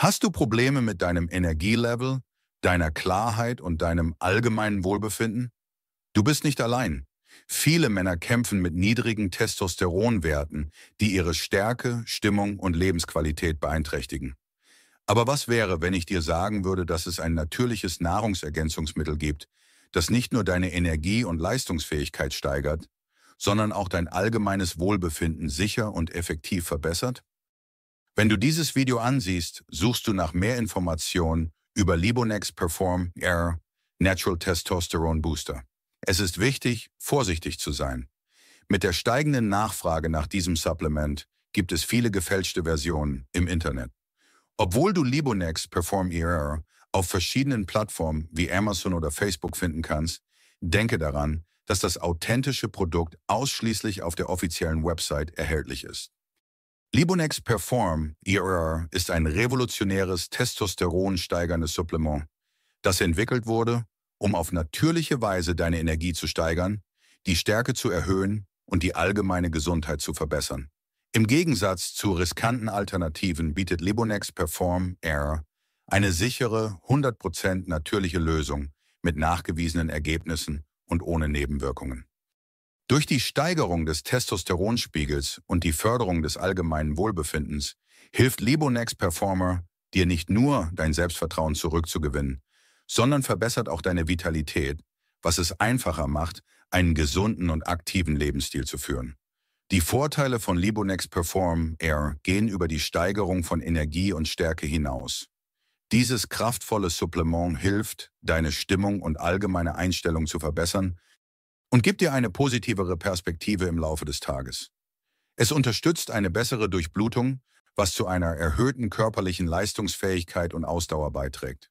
Hast du Probleme mit deinem Energielevel, deiner Klarheit und deinem allgemeinen Wohlbefinden? Du bist nicht allein. Viele Männer kämpfen mit niedrigen Testosteronwerten, die ihre Stärke, Stimmung und Lebensqualität beeinträchtigen. Aber was wäre, wenn ich dir sagen würde, dass es ein natürliches Nahrungsergänzungsmittel gibt, das nicht nur deine Energie und Leistungsfähigkeit steigert, sondern auch dein allgemeines Wohlbefinden sicher und effektiv verbessert? Wenn du dieses Video ansiehst, suchst du nach mehr Informationen über Libonex Perform Air Natural Testosterone Booster. Es ist wichtig, vorsichtig zu sein. Mit der steigenden Nachfrage nach diesem Supplement gibt es viele gefälschte Versionen im Internet. Obwohl du Libonex Perform Air auf verschiedenen Plattformen wie Amazon oder Facebook finden kannst, denke daran, dass das authentische Produkt ausschließlich auf der offiziellen Website erhältlich ist. Libonex Perform ERR ist ein revolutionäres Testosteron steigerndes Supplement, das entwickelt wurde, um auf natürliche Weise deine Energie zu steigern, die Stärke zu erhöhen und die allgemeine Gesundheit zu verbessern. Im Gegensatz zu riskanten Alternativen bietet Libonex Perform ERR eine sichere, 100% natürliche Lösung mit nachgewiesenen Ergebnissen und ohne Nebenwirkungen. Durch die Steigerung des Testosteronspiegels und die Förderung des allgemeinen Wohlbefindens hilft Libonex Performer dir nicht nur, dein Selbstvertrauen zurückzugewinnen, sondern verbessert auch deine Vitalität, was es einfacher macht, einen gesunden und aktiven Lebensstil zu führen. Die Vorteile von Libonex Perform Air gehen über die Steigerung von Energie und Stärke hinaus. Dieses kraftvolle Supplement hilft, deine Stimmung und allgemeine Einstellung zu verbessern, und gibt dir eine positivere Perspektive im Laufe des Tages. Es unterstützt eine bessere Durchblutung, was zu einer erhöhten körperlichen Leistungsfähigkeit und Ausdauer beiträgt.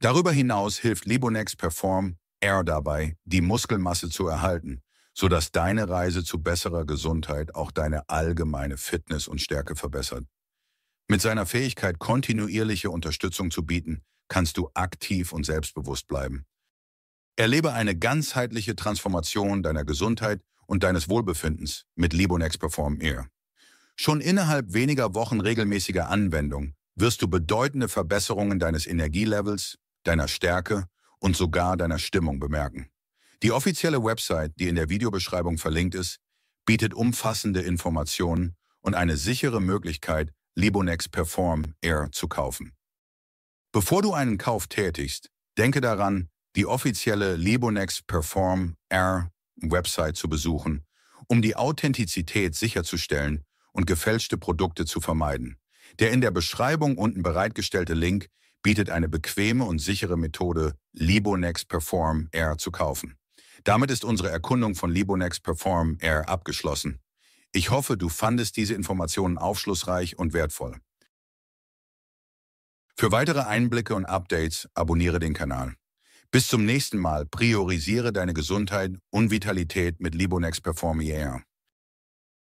Darüber hinaus hilft Libonex Perform Air dabei, die Muskelmasse zu erhalten, sodass deine Reise zu besserer Gesundheit auch deine allgemeine Fitness und Stärke verbessert. Mit seiner Fähigkeit, kontinuierliche Unterstützung zu bieten, kannst du aktiv und selbstbewusst bleiben. Erlebe eine ganzheitliche Transformation deiner Gesundheit und deines Wohlbefindens mit Libonex Perform Air. Schon innerhalb weniger Wochen regelmäßiger Anwendung wirst du bedeutende Verbesserungen deines Energielevels, deiner Stärke und sogar deiner Stimmung bemerken. Die offizielle Website, die in der Videobeschreibung verlinkt ist, bietet umfassende Informationen und eine sichere Möglichkeit, Libonex Perform Air zu kaufen. Bevor du einen Kauf tätigst, denke daran, die offizielle Libonex Perform R Website zu besuchen, um die Authentizität sicherzustellen und gefälschte Produkte zu vermeiden. Der in der Beschreibung unten bereitgestellte Link bietet eine bequeme und sichere Methode, Libonex Perform Air zu kaufen. Damit ist unsere Erkundung von Libonex Perform Air abgeschlossen. Ich hoffe, du fandest diese Informationen aufschlussreich und wertvoll. Für weitere Einblicke und Updates abonniere den Kanal. Bis zum nächsten Mal priorisiere deine Gesundheit und Vitalität mit Libonex Performier.